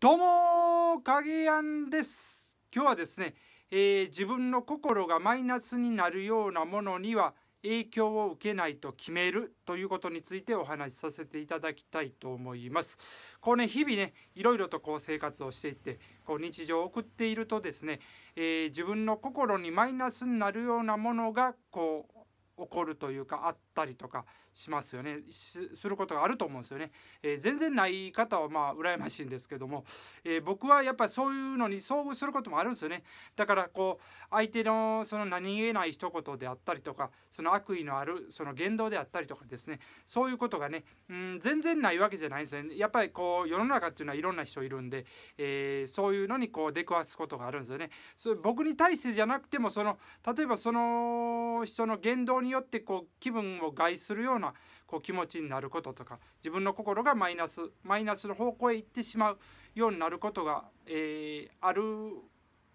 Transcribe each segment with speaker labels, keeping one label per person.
Speaker 1: どうも影やんです今日はですね、えー、自分の心がマイナスになるようなものには影響を受けないと決めるということについてお話しさせていただきたいと思います。こうね日々ねいろいろとこう生活をしていってこう日常を送っているとですね、えー、自分の心にマイナスになるようなものがこう起こるというかあったりとかしますよねすすることがあると思うんですよね、えー、全然ない方はまあ羨ましいんですけども、えー、僕はやっぱりそういうのに遭遇することもあるんですよねだからこう相手のその何気ない一言であったりとかその悪意のあるその言動であったりとかですねそういうことがね、うん、全然ないわけじゃないんですよねやっぱりこう世の中っていうのはいろんな人いるんで、えー、そういうのにこう出くわすことがあるんですよねそれ僕に対してじゃなくてもその例えばその人の言動にによってこう気分を害するようなこう気持ちになることとか自分の心がマイナスマイナスの方向へ行ってしまうようになることが、えー、ある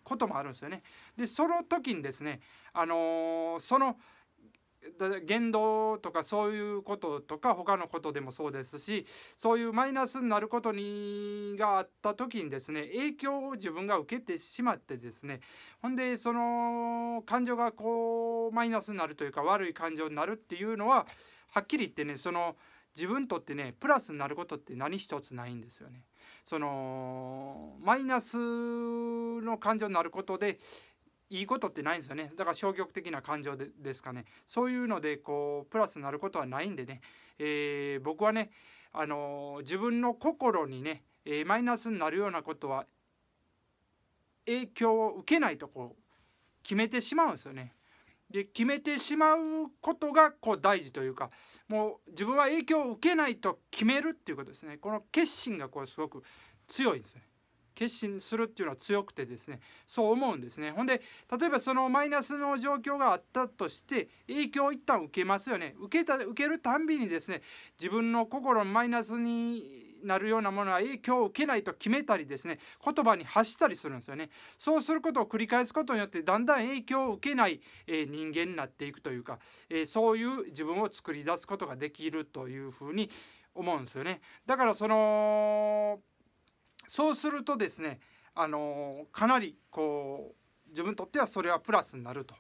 Speaker 1: こともあるんですよね。でその時にですね、あのー、その言動とかそういうこととか他のことでもそうですしそういうマイナスになることにがあった時にですね影響を自分が受けてしまってですねほんでその感情がこうマイナスになるというか悪い感情になるっていうのははっきり言ってねその自分とってねプラスになることって何一つないんですよね。そのマイナスの感情になることで、いいことってないんですよねだから消極的な感情でですかねそういうのでこうプラスになることはないんでね、えー、僕はねあの自分の心にね、えマイナスになるようなことは影響を受けないとこう決めてしまうんですよね。で決めてしまうことがこう大事というかもう自分は影響を受けないと決めるっていうことですねこの決心がこうすごく強いんですね。決心するっていうのは強くてですねそう思うんですねほんで例えばそのマイナスの状況があったとして影響を一旦受けますよね受けた受けるたんびにですね自分の心のマイナスになるようなものは影響を受けないと決めたりですね言葉に発したりするんですよねそうすることを繰り返すことによってだんだん影響を受けない、え人間になっていくというか、えそういう自分を作り出すことができるというふうに思うんですよねだからそのそうするとですねあのかなりこう自分にとってはそれはプラスになると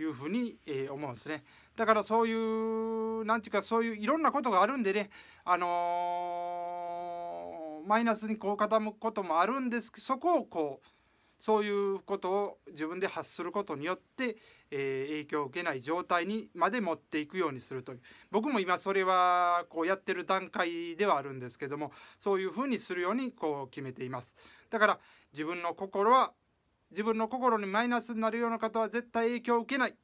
Speaker 1: いうふうに、えー、思うんですね。だからそういう何ていうかそういういろんなことがあるんでねあのー、マイナスにこう傾くこともあるんですけどそこをこうそういうことを自分で発することによって、えー、影響を受けない状態にまで持っていくようにするという僕も今それはこうやってる段階ではあるんですけどもそういうふうにするようにこう決めていますだから自分の心は自分の心にマイナスになるような方は絶対影響を受けない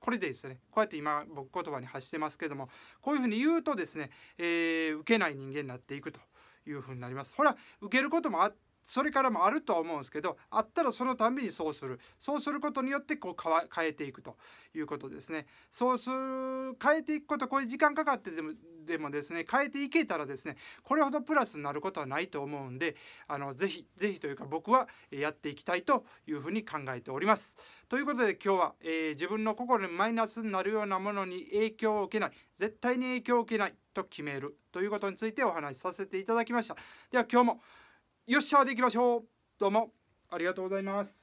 Speaker 1: これでですねこうやって今僕言葉に発してますけどもこういうふうに言うとですね、えー、受けない人間になっていくというふうになります。ほら受けることもあってそれからもあるとは思うんですけどあったらそのたんびにそうするそうすることによってこう変えていくということですねそうする変えていくことこれ時間かかってでもでもですね変えていけたらですねこれほどプラスになることはないと思うんであのぜひぜひというか僕はやっていきたいというふうに考えております。ということで今日は、えー、自分の心にマイナスになるようなものに影響を受けない絶対に影響を受けないと決めるということについてお話しさせていただきました。では今日もよっしゃでいきましょうどうもありがとうございます